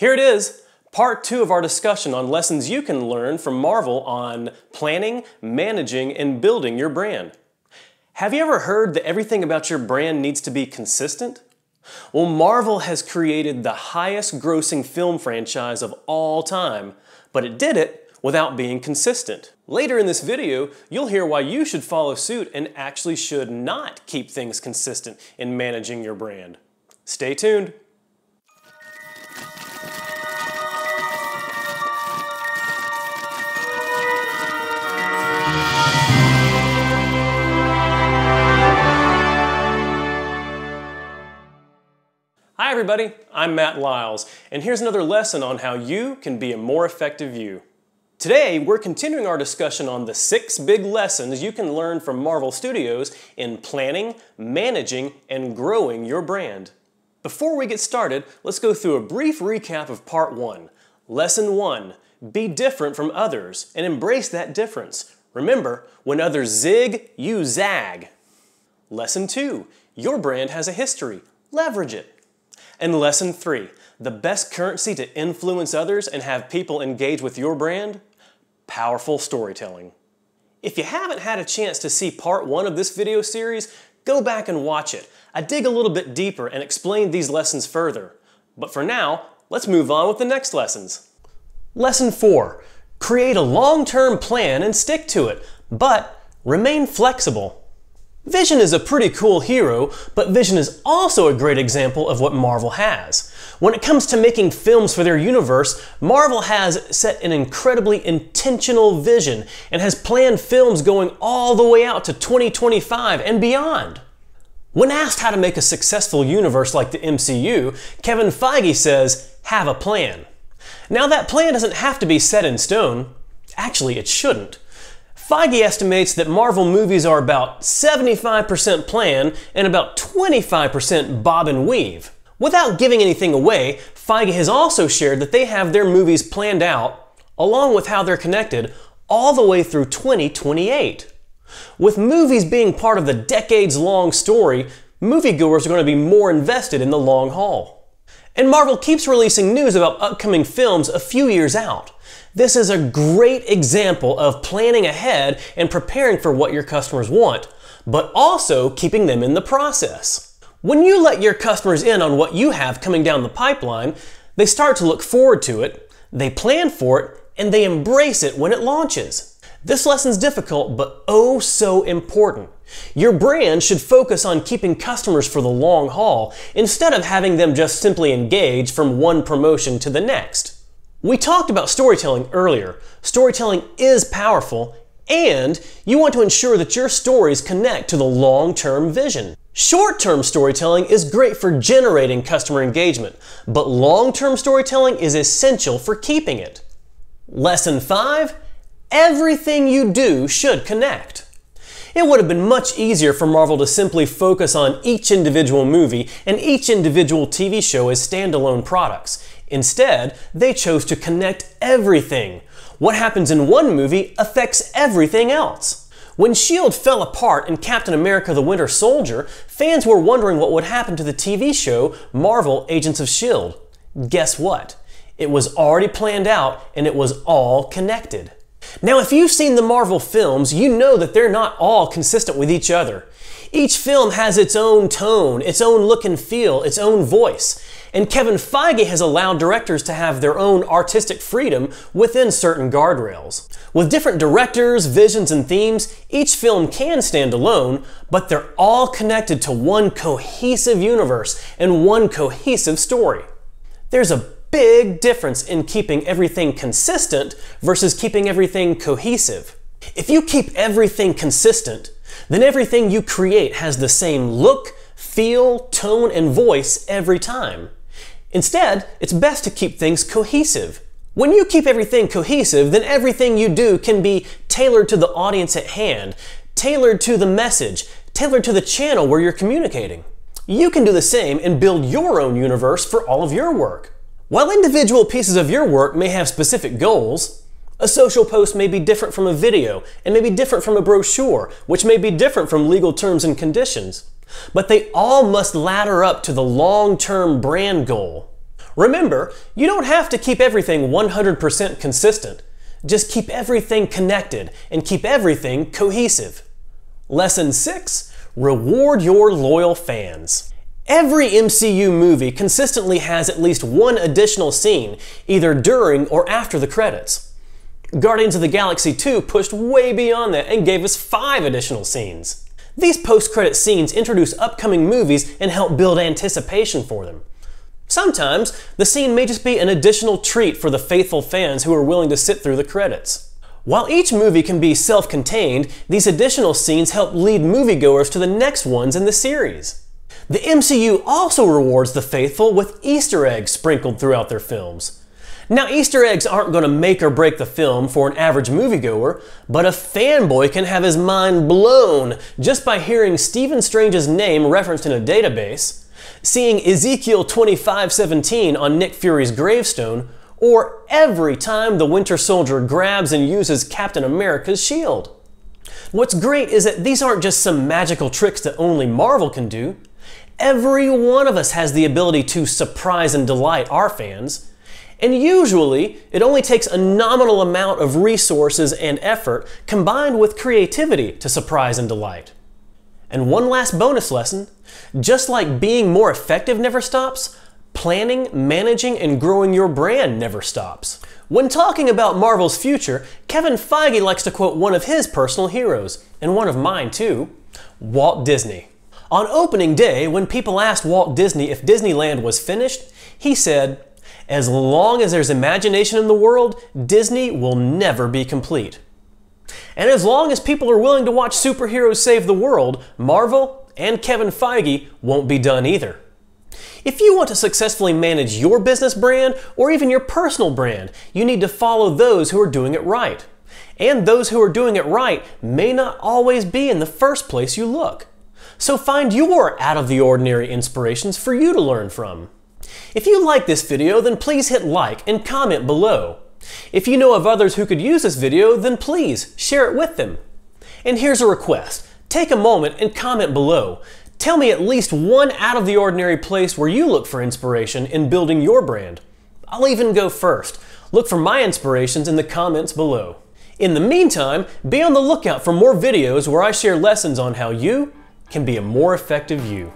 Here it is, part two of our discussion on lessons you can learn from Marvel on planning, managing, and building your brand. Have you ever heard that everything about your brand needs to be consistent? Well, Marvel has created the highest grossing film franchise of all time, but it did it without being consistent. Later in this video, you'll hear why you should follow suit and actually should not keep things consistent in managing your brand. Stay tuned. everybody, I'm Matt Lyles, and here's another lesson on how you can be a more effective you. Today, we're continuing our discussion on the six big lessons you can learn from Marvel Studios in planning, managing, and growing your brand. Before we get started, let's go through a brief recap of part one. Lesson one, be different from others and embrace that difference. Remember, when others zig, you zag. Lesson two, your brand has a history. Leverage it. And lesson three, the best currency to influence others and have people engage with your brand? Powerful storytelling. If you haven't had a chance to see part one of this video series, go back and watch it. I dig a little bit deeper and explain these lessons further. But for now, let's move on with the next lessons. Lesson four, create a long-term plan and stick to it, but remain flexible. Vision is a pretty cool hero, but Vision is also a great example of what Marvel has. When it comes to making films for their universe, Marvel has set an incredibly intentional vision and has planned films going all the way out to 2025 and beyond. When asked how to make a successful universe like the MCU, Kevin Feige says, have a plan. Now that plan doesn't have to be set in stone. Actually, it shouldn't. Feige estimates that Marvel movies are about 75% plan and about 25% bob and weave. Without giving anything away, Feige has also shared that they have their movies planned out, along with how they're connected, all the way through 2028. With movies being part of the decades long story, moviegoers are going to be more invested in the long haul. And Marvel keeps releasing news about upcoming films a few years out. This is a great example of planning ahead and preparing for what your customers want, but also keeping them in the process. When you let your customers in on what you have coming down the pipeline, they start to look forward to it, they plan for it, and they embrace it when it launches. This lesson's difficult, but oh so important. Your brand should focus on keeping customers for the long haul instead of having them just simply engage from one promotion to the next. We talked about storytelling earlier. Storytelling is powerful, and you want to ensure that your stories connect to the long term vision. Short term storytelling is great for generating customer engagement, but long term storytelling is essential for keeping it. Lesson 5 Everything you do should connect. It would have been much easier for Marvel to simply focus on each individual movie and each individual TV show as standalone products. Instead, they chose to connect everything. What happens in one movie affects everything else. When S.H.I.E.L.D. fell apart in Captain America the Winter Soldier, fans were wondering what would happen to the TV show Marvel Agents of S.H.I.E.L.D. Guess what? It was already planned out and it was all connected. Now, if you've seen the Marvel films, you know that they're not all consistent with each other. Each film has its own tone, its own look and feel, its own voice. And Kevin Feige has allowed directors to have their own artistic freedom within certain guardrails. With different directors, visions, and themes, each film can stand alone, but they're all connected to one cohesive universe and one cohesive story. There's a big difference in keeping everything consistent versus keeping everything cohesive. If you keep everything consistent, then everything you create has the same look, feel, tone, and voice every time. Instead, it's best to keep things cohesive. When you keep everything cohesive, then everything you do can be tailored to the audience at hand, tailored to the message, tailored to the channel where you're communicating. You can do the same and build your own universe for all of your work. While individual pieces of your work may have specific goals, a social post may be different from a video and may be different from a brochure, which may be different from legal terms and conditions. But they all must ladder up to the long-term brand goal. Remember, you don't have to keep everything 100% consistent. Just keep everything connected and keep everything cohesive. Lesson 6. Reward your loyal fans. Every MCU movie consistently has at least one additional scene, either during or after the credits. Guardians of the Galaxy 2 pushed way beyond that and gave us five additional scenes. These post-credit scenes introduce upcoming movies and help build anticipation for them. Sometimes, the scene may just be an additional treat for the faithful fans who are willing to sit through the credits. While each movie can be self-contained, these additional scenes help lead moviegoers to the next ones in the series. The MCU also rewards the faithful with Easter eggs sprinkled throughout their films. Now, Easter eggs aren't going to make or break the film for an average moviegoer, but a fanboy can have his mind blown just by hearing Stephen Strange's name referenced in a database, seeing Ezekiel 25:17 on Nick Fury's gravestone, or every time the Winter Soldier grabs and uses Captain America's shield. What's great is that these aren't just some magical tricks that only Marvel can do. Every one of us has the ability to surprise and delight our fans. And usually, it only takes a nominal amount of resources and effort combined with creativity to surprise and delight. And one last bonus lesson just like being more effective never stops, planning, managing, and growing your brand never stops. When talking about Marvel's future, Kevin Feige likes to quote one of his personal heroes, and one of mine too Walt Disney. On opening day, when people asked Walt Disney if Disneyland was finished, he said, As long as there's imagination in the world, Disney will never be complete. And as long as people are willing to watch superheroes save the world, Marvel and Kevin Feige won't be done either. If you want to successfully manage your business brand or even your personal brand, you need to follow those who are doing it right. And those who are doing it right may not always be in the first place you look. So find your out of the ordinary inspirations for you to learn from. If you like this video, then please hit like and comment below. If you know of others who could use this video, then please share it with them. And here's a request. Take a moment and comment below. Tell me at least one out of the ordinary place where you look for inspiration in building your brand. I'll even go first. Look for my inspirations in the comments below. In the meantime, be on the lookout for more videos where I share lessons on how you, can be a more effective you.